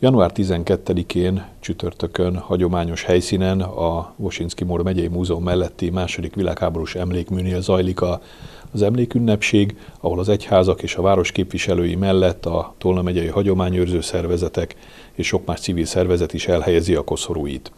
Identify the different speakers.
Speaker 1: Január 12-én csütörtökön hagyományos helyszínen a Vosinski Mór megyei múzeum melletti második világháborús emlékműnél zajlik a, az emlékünnepség, ahol az egyházak és a város képviselői mellett a Tolna megyei hagyományőrző szervezetek és sok más civil szervezet is elhelyezi a koszorúit.